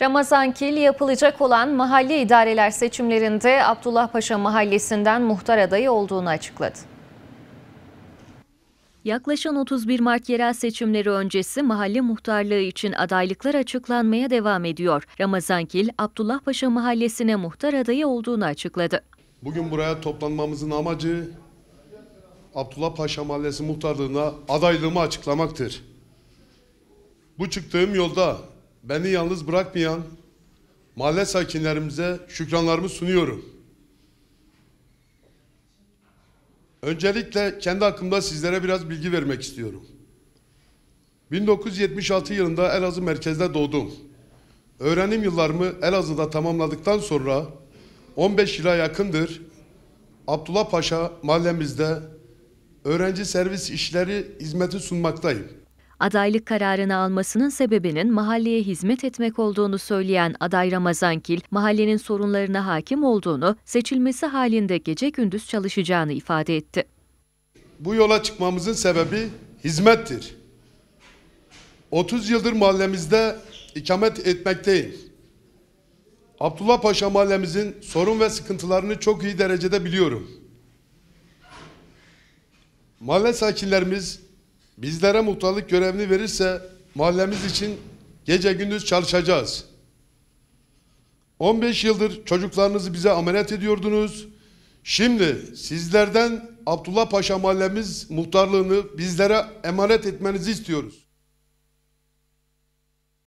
Ramazan Kil yapılacak olan mahalle idareler seçimlerinde Abdullah Paşa Mahallesi'nden muhtar adayı olduğunu açıkladı. Yaklaşan 31 Mart yerel seçimleri öncesi mahalle muhtarlığı için adaylıklar açıklanmaya devam ediyor. Ramazan Kil, Abdullah Paşa Mahallesi'ne muhtar adayı olduğunu açıkladı. Bugün buraya toplanmamızın amacı Abdullah Paşa Mahallesi muhtarlığına adaylığımı açıklamaktır. Bu çıktığım yolda beni yalnız bırakmayan mahalle sakinlerimize şükranlarımı sunuyorum. Öncelikle kendi hakkımda sizlere biraz bilgi vermek istiyorum. 1976 yılında Elazığ merkezde doğdum. Öğrenim yıllarımı Elazığ'da tamamladıktan sonra 15 yıla yakındır Abdullah Paşa mahallemizde öğrenci servis işleri hizmeti sunmaktayım adaylık kararını almasının sebebinin mahalleye hizmet etmek olduğunu söyleyen aday Ramazankil, mahallenin sorunlarına hakim olduğunu, seçilmesi halinde gece gündüz çalışacağını ifade etti. Bu yola çıkmamızın sebebi hizmettir. 30 yıldır mahallemizde ikamet etmekteyim. Abdullah Paşa mahallemizin sorun ve sıkıntılarını çok iyi derecede biliyorum. Mahalle sakinlerimiz bizlere muhtarlık görevini verirse mahallemiz için gece gündüz çalışacağız. 15 yıldır çocuklarınızı bize amanet ediyordunuz. Şimdi sizlerden Abdullah Paşa mahallemiz muhtarlığını bizlere emanet etmenizi istiyoruz.